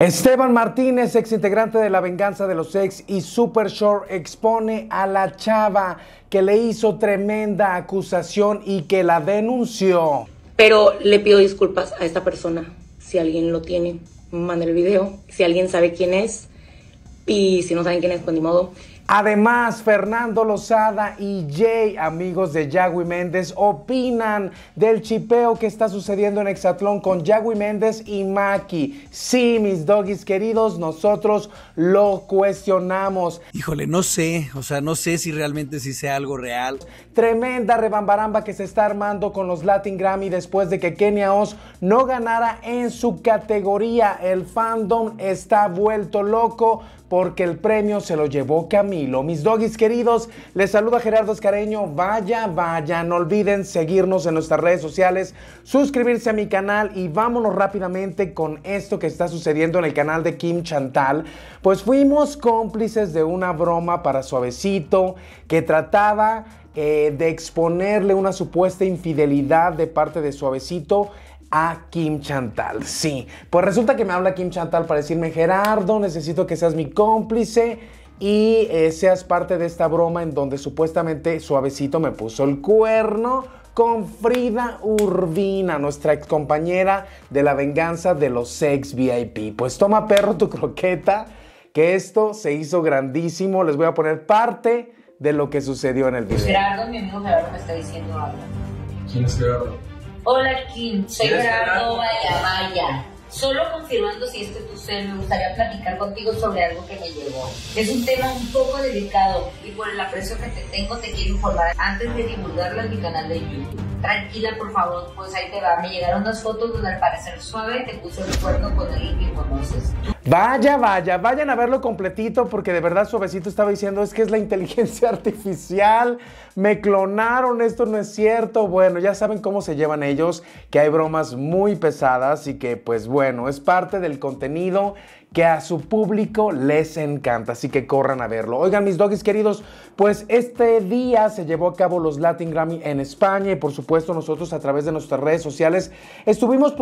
Esteban Martínez, ex integrante de La Venganza de los Ex y Super Short, expone a la chava que le hizo tremenda acusación y que la denunció. Pero le pido disculpas a esta persona. Si alguien lo tiene, manda el video. Si alguien sabe quién es. Y si no saben quién es, pues ni modo. Además, Fernando Lozada y Jay, amigos de Yagüi Méndez, opinan del chipeo que está sucediendo en Hexatlón con Yagüi Méndez y Maki. Sí, mis doggies queridos, nosotros lo cuestionamos. Híjole, no sé, o sea, no sé si realmente si sea algo real. Tremenda rebambaramba que se está armando con los Latin Grammy después de que Kenia Oz no ganara en su categoría. El fandom está vuelto loco porque el premio se lo llevó Camilo. Mis doggies queridos, les saluda Gerardo Escareño. Vaya, vaya, no olviden seguirnos en nuestras redes sociales, suscribirse a mi canal y vámonos rápidamente con esto que está sucediendo en el canal de Kim Chantal. Pues fuimos cómplices de una broma para suavecito que trataba eh, de exponerle una supuesta infidelidad de parte de suavecito a Kim Chantal. Sí, pues resulta que me habla Kim Chantal para decirme, Gerardo, necesito que seas mi cómplice y eh, seas parte de esta broma en donde supuestamente Suavecito me puso el cuerno con Frida Urbina, nuestra ex compañera de la venganza de los sex VIP. Pues toma perro tu croqueta, que esto se hizo grandísimo. Les voy a poner parte de lo que sucedió en el video. Gerardo, mi amigo Gerardo me está diciendo algo. ¿Quién es Gerardo? Hola Kim, soy Gerardo Vaya Vaya. Solo confirmando si este es tu ser, me gustaría platicar contigo sobre algo que me llevó. Es un tema un poco delicado y por el aprecio que te tengo te quiero informar antes de divulgarlo en mi canal de YouTube tranquila, por favor, pues ahí te va. Me llegaron unas fotos donde al parecer suave te puso el cuerpo con alguien que conoces. Vaya, vaya, vayan a verlo completito porque de verdad Suavecito estaba diciendo es que es la inteligencia artificial, me clonaron, esto no es cierto. Bueno, ya saben cómo se llevan ellos, que hay bromas muy pesadas y que pues bueno, es parte del contenido que a su público les encanta, así que corran a verlo. Oigan, mis doggies queridos, pues este día se llevó a cabo los Latin Grammy en España y por supuesto nosotros a través de nuestras redes sociales estuvimos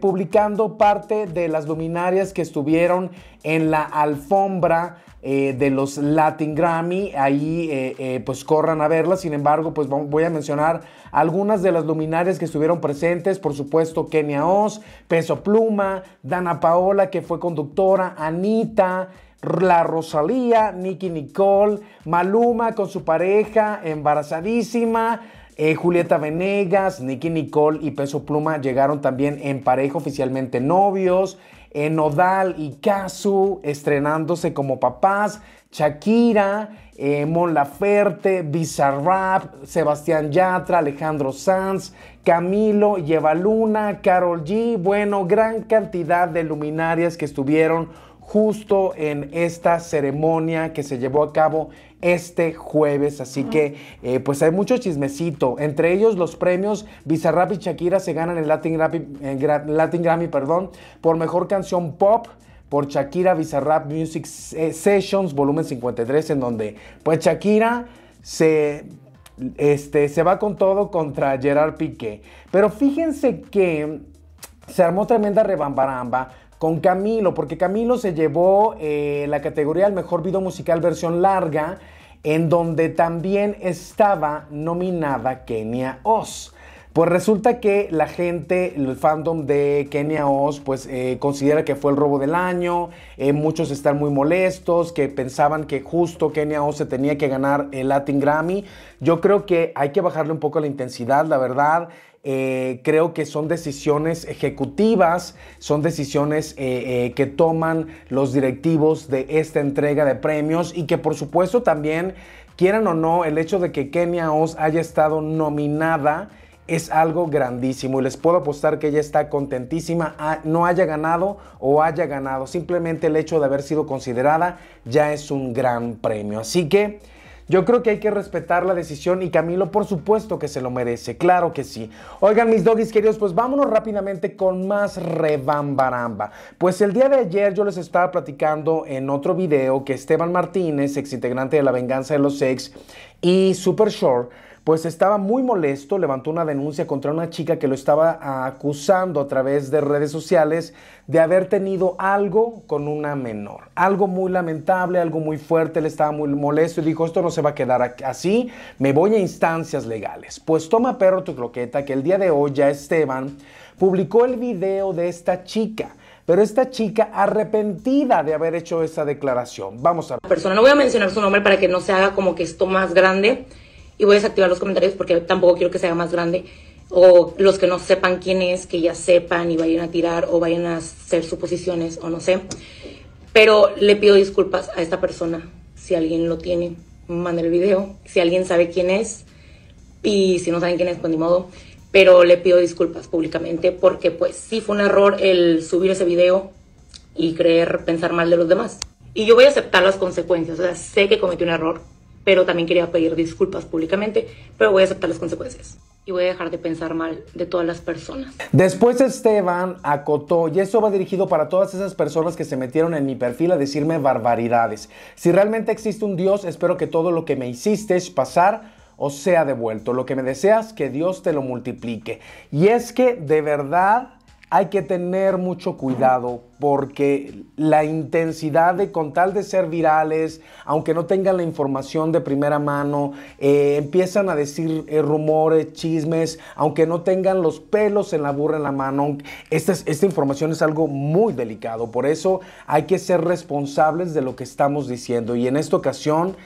publicando parte de las luminarias que estuvieron en la alfombra eh, de los Latin Grammy, ahí eh, eh, pues corran a verlas, sin embargo pues voy a mencionar algunas de las luminarias que estuvieron presentes, por supuesto Kenia Oz, Peso Pluma, Dana Paola que fue conductora, Anita, la Rosalía, Nicky Nicole, Maluma con su pareja, embarazadísima, Julieta Venegas, Nicky Nicole y Peso Pluma llegaron también en pareja oficialmente novios. Enodal Nodal y Kazu estrenándose como papás, Shakira, eh, Mon Laferte, Bizarrap, Sebastián Yatra, Alejandro Sanz, Camilo, Luna, Carol G, bueno, gran cantidad de luminarias que estuvieron justo en esta ceremonia que se llevó a cabo este jueves. Así que, eh, pues hay mucho chismecito. Entre ellos, los premios Bizarrap y Shakira se ganan el Latin Grammy, eh, perdón, por mejor canción pop por Shakira Bizarrap Music eh, Sessions, volumen 53, en donde, pues Shakira se este, se va con todo contra Gerard Piqué. Pero fíjense que se armó tremenda rebambaramba con Camilo, porque Camilo se llevó eh, la categoría del mejor video musical versión larga, en donde también estaba nominada Kenia Oz. Pues resulta que la gente, el fandom de Kenia Oz, pues eh, considera que fue el robo del año, eh, muchos están muy molestos, que pensaban que justo Kenia Oz se tenía que ganar el Latin Grammy. Yo creo que hay que bajarle un poco la intensidad, la verdad. Eh, creo que son decisiones ejecutivas, son decisiones eh, eh, que toman los directivos de esta entrega de premios y que por supuesto también, quieran o no, el hecho de que Kenia Oz haya estado nominada es algo grandísimo y les puedo apostar que ella está contentísima, no haya ganado o haya ganado. Simplemente el hecho de haber sido considerada ya es un gran premio. Así que yo creo que hay que respetar la decisión y Camilo por supuesto que se lo merece, claro que sí. Oigan mis doggies queridos, pues vámonos rápidamente con más rebambaramba. Pues el día de ayer yo les estaba platicando en otro video que Esteban Martínez, ex integrante de La Venganza de los Ex y Super Short, pues estaba muy molesto, levantó una denuncia contra una chica que lo estaba acusando a través de redes sociales de haber tenido algo con una menor. Algo muy lamentable, algo muy fuerte, le estaba muy molesto y dijo, esto no se va a quedar así, me voy a instancias legales. Pues toma perro tu cloqueta que el día de hoy ya Esteban publicó el video de esta chica. Pero esta chica arrepentida de haber hecho esa declaración. Vamos a ver. Persona, no voy a mencionar su nombre para que no se haga como que esto más grande y voy a desactivar los comentarios porque tampoco quiero que sea más grande o los que no sepan quién es, que ya sepan y vayan a tirar o vayan a hacer suposiciones o no sé. Pero le pido disculpas a esta persona. Si alguien lo tiene, manda el video. Si alguien sabe quién es y si no saben quién es, pues ni modo. Pero le pido disculpas públicamente porque pues sí fue un error el subir ese video y creer pensar mal de los demás. Y yo voy a aceptar las consecuencias. O sea, sé que cometí un error, pero también quería pedir disculpas públicamente, pero voy a aceptar las consecuencias y voy a dejar de pensar mal de todas las personas. Después Esteban acotó, y eso va dirigido para todas esas personas que se metieron en mi perfil a decirme barbaridades. Si realmente existe un Dios, espero que todo lo que me hiciste es pasar o sea devuelto. Lo que me deseas, que Dios te lo multiplique. Y es que de verdad hay que tener mucho cuidado porque la intensidad de, con tal de ser virales, aunque no tengan la información de primera mano, eh, empiezan a decir eh, rumores, chismes, aunque no tengan los pelos en la burra en la mano. Esta, esta información es algo muy delicado, por eso hay que ser responsables de lo que estamos diciendo. Y en esta ocasión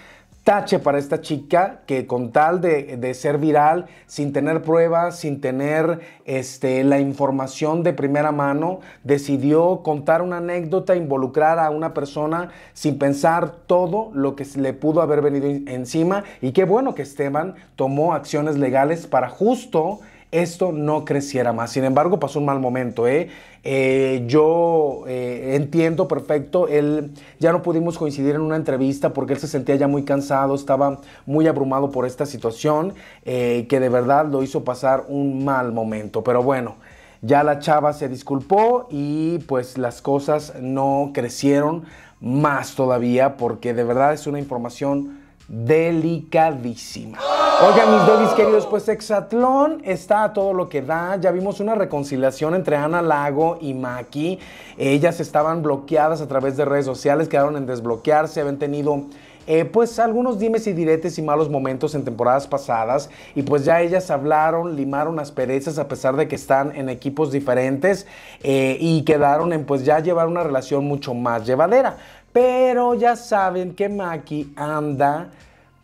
tache para esta chica que con tal de, ser viral, sin tener pruebas, sin tener este, la información de primera mano, decidió contar una anécdota, involucrar a una persona sin pensar todo lo que le pudo haber venido encima. Y qué bueno que Esteban tomó acciones legales para justo esto no creciera más. Sin embargo, pasó un mal momento. ¿eh? eh yo eh, entiendo perfecto, él ya no pudimos coincidir en una entrevista porque él se sentía ya muy cansado, estaba muy abrumado por esta situación, eh, que de verdad lo hizo pasar un mal momento. Pero bueno, ya la chava se disculpó y pues las cosas no crecieron más todavía porque de verdad es una información delicadísima. Oiga mis doggies queridos, pues Exatlón está a todo lo que da. Ya vimos una reconciliación entre Ana Lago y Maki. Ellas estaban bloqueadas a través de redes sociales, quedaron en desbloquearse, habían tenido eh, pues algunos dimes y diretes y malos momentos en temporadas pasadas y pues ya ellas hablaron, limaron asperezas a pesar de que están en equipos diferentes eh, y quedaron en pues ya llevar una relación mucho más llevadera. Pero ya saben que Maki anda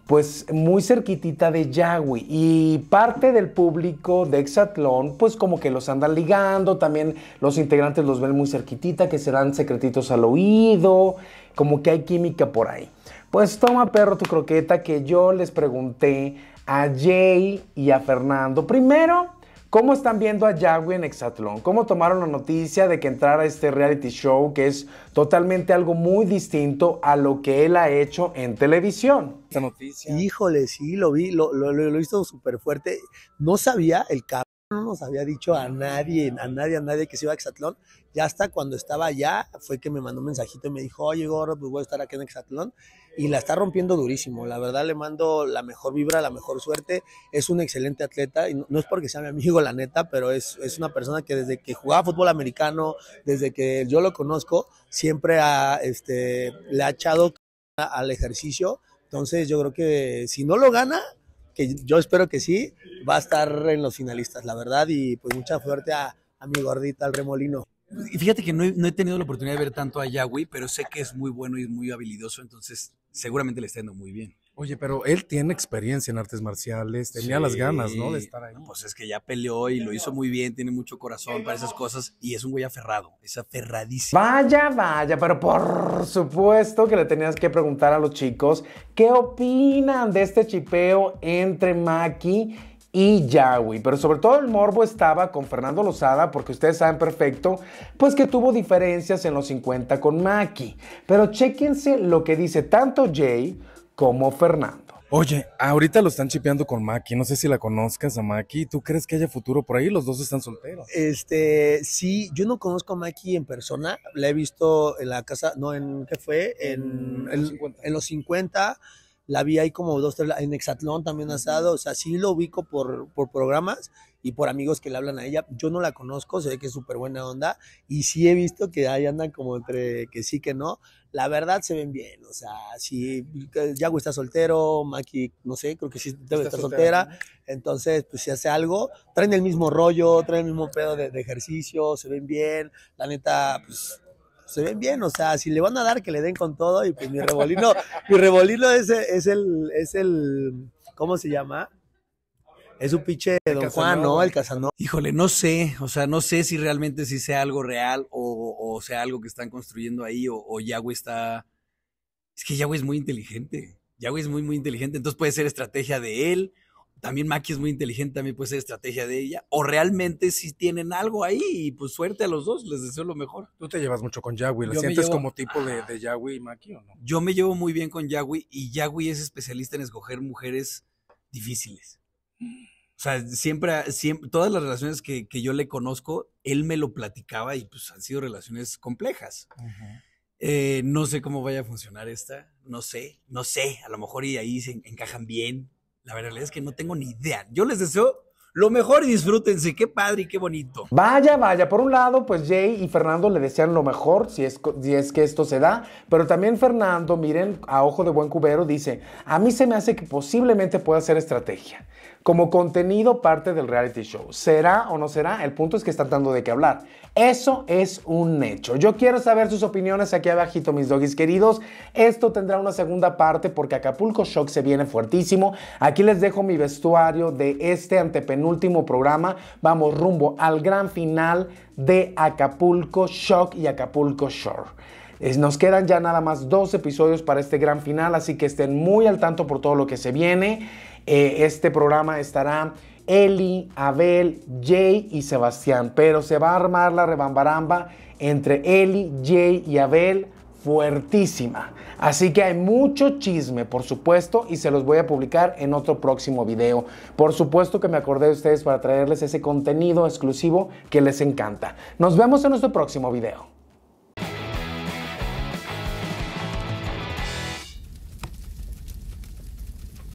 pues muy cerquitita de Yahweh y parte del público de Exatlón pues como que los andan ligando, también los integrantes los ven muy cerquitita, que serán secretitos al oído, como que hay química por ahí. Pues toma perro tu croqueta que yo les pregunté a Jay y a Fernando. Primero, ¿Cómo están viendo a Yahweh en Hexatlón? ¿Cómo tomaron la noticia de que entrara este reality show que es totalmente algo muy distinto a lo que él ha hecho en televisión? Esta noticia. Híjole, sí, lo vi, lo, lo, lo, hizo súper fuerte. No sabía el cambio no nos había dicho a nadie, a nadie, a nadie que se iba a Exatlón. Ya hasta cuando estaba allá fue que me mandó un mensajito y me dijo, oye, gordo, pues voy a estar aquí en Exatlón. Y la está rompiendo durísimo. La verdad le mando la mejor vibra, la mejor suerte. Es un excelente atleta. Y no, es porque sea mi amigo, la neta, pero es, es, una persona que desde que jugaba fútbol americano, desde que yo lo conozco, siempre ha, este, le ha echado al ejercicio. Entonces yo creo que si no lo gana, que yo espero que sí, va a estar en los finalistas, la verdad, y pues mucha suerte a, mi gordita, al remolino. Y fíjate que no he, no he, tenido la oportunidad de ver tanto a Yahweh, pero sé que es muy bueno y muy habilidoso, entonces seguramente le está yendo muy bien. Oye, pero él tiene experiencia en artes marciales, tenía las ganas, ¿no? De estar ahí. Pues es que ya peleó y lo hizo muy bien, tiene mucho corazón para esas cosas y es un güey aferrado, es aferradísimo. Vaya, vaya, pero por supuesto que le tenías que preguntar a los chicos qué opinan de este chipeo entre Maki y Yahweh. Pero sobre todo el morbo estaba con Fernando Lozada, porque ustedes saben perfecto, pues que tuvo diferencias en los 50 con Maki. Pero chequense lo que dice tanto Jay como Fernando. Oye, ahorita lo están chipeando con Maki, no sé si la conozcas a Maki, ¿tú crees que haya futuro por ahí? Los dos están solteros. Este, sí, yo no conozco a Maki en persona, la he visto en la casa, no, en, ¿qué fue? En, los, 50. la vi ahí como dos, tres, en Exatlón también asado, o sea, sí lo ubico por, por programas, y por amigos que le hablan a ella. Yo no la conozco, se ve que es súper buena onda y sí he visto que ahí andan como entre que sí, que no. La verdad se ven bien, o sea, si Yago está soltero, Maki, no sé, creo que sí debe estar soltera, entonces pues si hace algo, traen el mismo rollo, traen el mismo pedo de, ejercicio, se ven bien, la neta, pues se ven bien, o sea, si le van a dar que le den con todo y pues mi revolino, mi revolino es, es el, es el, ¿cómo se llama? Es un pinche de Don Juan, ¿no? El Casanova. Híjole, no sé, o sea, no sé si realmente si sea algo real o, sea algo que están construyendo ahí o, o está... Es que Yahweh es muy inteligente, Yagüe es muy, muy inteligente, entonces puede ser estrategia de él, también Maki es muy inteligente, también puede ser estrategia de ella, o realmente si tienen algo ahí, y pues suerte a los dos, les deseo lo mejor. Tú te llevas mucho con Yagüe? ¿la sientes como tipo de, ah. de y Maki o no? Yo me llevo muy bien con Yagüe y Yahweh es especialista en escoger mujeres difíciles. O sea, siempre, todas las relaciones que, yo le conozco, él me lo platicaba y pues han sido relaciones complejas. Eh, no sé cómo vaya a funcionar esta, no sé, no sé, a lo mejor y ahí se encajan bien. La verdad es que no tengo ni idea. Yo les deseo lo mejor y disfrútense. Qué padre y qué bonito. Vaya, vaya. Por un lado, pues Jay y Fernando le desean lo mejor si es, si es que esto se da. Pero también Fernando, miren, a ojo de buen cubero, dice, a mí se me hace que posiblemente pueda ser estrategia como contenido parte del reality show. ¿Será o no será? El punto es que están dando de qué hablar. Eso es un hecho. Yo quiero saber sus opiniones aquí abajito, mis doggies queridos. Esto tendrá una segunda parte porque Acapulco Shock se viene fuertísimo. Aquí les dejo mi vestuario de este antepenúltimo programa. Vamos rumbo al gran final de Acapulco Shock y Acapulco Shore. Nos quedan ya nada más dos episodios para este gran final, así que estén muy al tanto por todo lo que se viene. Eh, este programa estará Eli, Abel, Jay y Sebastián. Pero se va a armar la rebambaramba entre Eli, Jay y Abel fuertísima. Así que hay mucho chisme, por supuesto, y se los voy a publicar en otro próximo video. Por supuesto que me acordé de ustedes para traerles ese contenido exclusivo que les encanta. Nos vemos en nuestro próximo video.